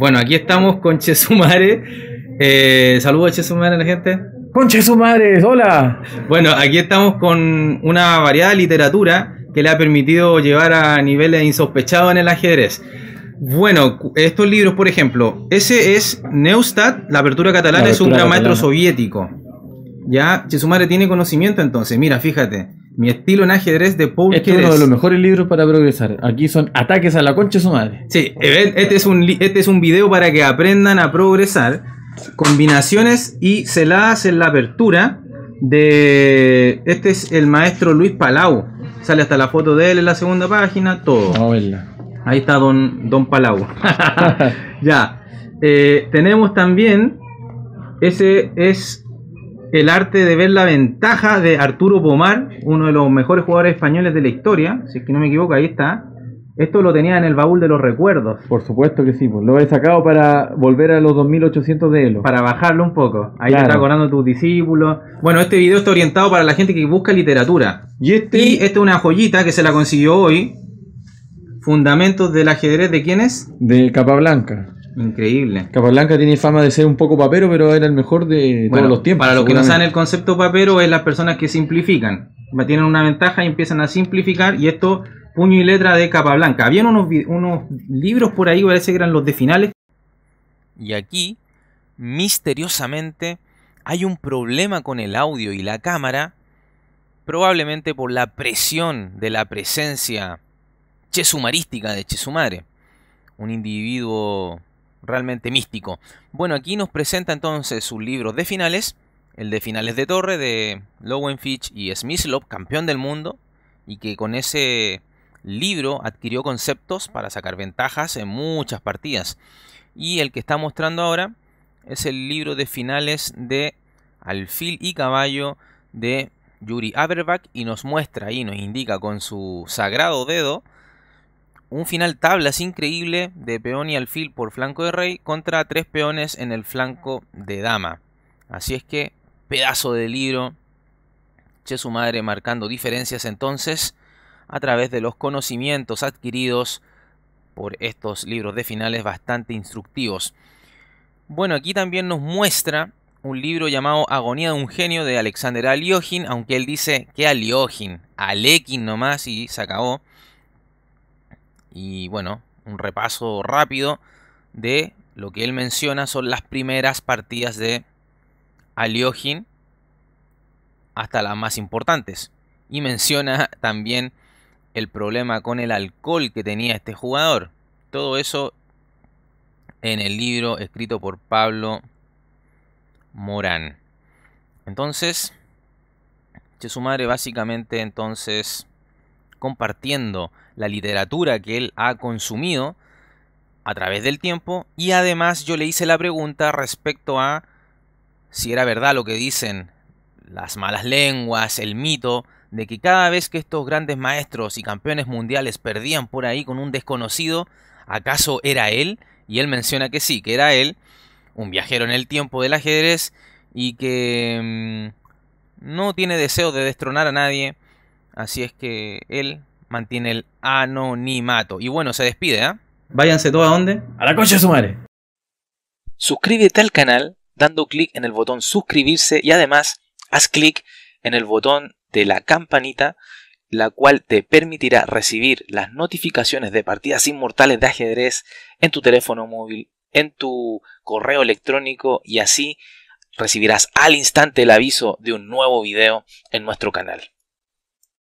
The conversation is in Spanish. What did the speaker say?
Bueno, aquí estamos con Chesumare. Eh, saludos a Chesumare la gente. con Chesumare, ¡Hola! Bueno, aquí estamos con una variada literatura que le ha permitido llevar a niveles insospechados en el ajedrez. Bueno, estos libros, por ejemplo, ese es Neustadt, La Apertura Catalana, es un gran maestro soviético. Ya, Chesumare tiene conocimiento entonces, mira, fíjate. Mi estilo en ajedrez de Paul este es uno de los mejores libros para progresar. Aquí son ataques a la concha de su madre. Sí, e- e- este es un, este es un video para que aprendan a progresar. Combinaciones y celadas en la apertura de... Este es el maestro Luis Palau. Sale hasta la foto de él en la segunda página, todo. Ahí está Don, don Palau. ya. Eh, tenemos también... Ese es el arte de ver la ventaja de Arturo Pomar, uno de los mejores jugadores españoles de la historia, si es que no me equivoco, ahí está. Esto lo tenía en el baúl de los recuerdos. Por supuesto que sí, pues. lo he sacado para volver a los 2800 de Elo. Para bajarlo un poco. Ahí está acordando tus discípulos. Bueno, este video está orientado para la gente que busca literatura. Y este. esta es una joyita que se la consiguió hoy. Fundamentos del ajedrez de quién es? De Capablanca. Increíble. Capablanca tiene fama de ser un poco papero, pero era el mejor de todos los tiempos. Para los que no saben, el concepto papero es las personas que simplifican. Tienen una ventaja y empiezan a simplificar, y esto, puño y letra de Capablanca. Habían unos, unos libros por ahí, parece que eran los de finales. Y aquí, misteriosamente, hay un problema con el audio y la cámara, probablemente por la presión de la presencia chesumarística de Chesumare. Un individuo realmente místico. Bueno, aquí nos presenta entonces su libro de finales, el de finales de torre de Lowenfitch y Smyslov, campeón del mundo, y que con ese libro adquirió conceptos para sacar ventajas en muchas partidas. Y el que está mostrando ahora es el libro de finales de Alfil y Caballo de Yuri Aberbach y nos muestra y nos indica con su sagrado dedo un final tablas increíble de peón y alfil por flanco de rey contra tres peones en el flanco de dama. Así es que, pedazo de libro. Che su madre marcando diferencias entonces a través de los conocimientos adquiridos por estos libros de finales bastante instructivos. Bueno, aquí también nos muestra un libro llamado Agonía de un genio de Alexander Aliojin, aunque él dice que Aliojin, Alekin nomás y se acabó. Y bueno, un repaso rápido de lo que él menciona son las primeras partidas de Aliojin hasta las más importantes. Y menciona también el problema con el alcohol que tenía este jugador. Todo eso en el libro escrito por Pablo Morán. Entonces, su madre básicamente entonces compartiendo la literatura que él ha consumido a través del tiempo. Y además yo le hice la pregunta respecto a si era verdad lo que dicen las malas lenguas, el mito, de que cada vez que estos grandes maestros y campeones mundiales perdían por ahí con un desconocido, ¿acaso era él? Y él menciona que sí, que era él, un viajero en el tiempo del ajedrez, y que mm, no tiene deseo de destronar a nadie, Así es que él mantiene el anonimato. Y bueno, se despide, ¿ah? Váyanse todos a dónde? A la concha de su madre. Suscríbete al canal dando clic en el botón suscribirse y además haz clic en el botón de la campanita, la cual te permitirá recibir las notificaciones de partidas inmortales de ajedrez en tu teléfono móvil, en tu correo electrónico y así recibirás al instante el aviso de un nuevo video en nuestro canal.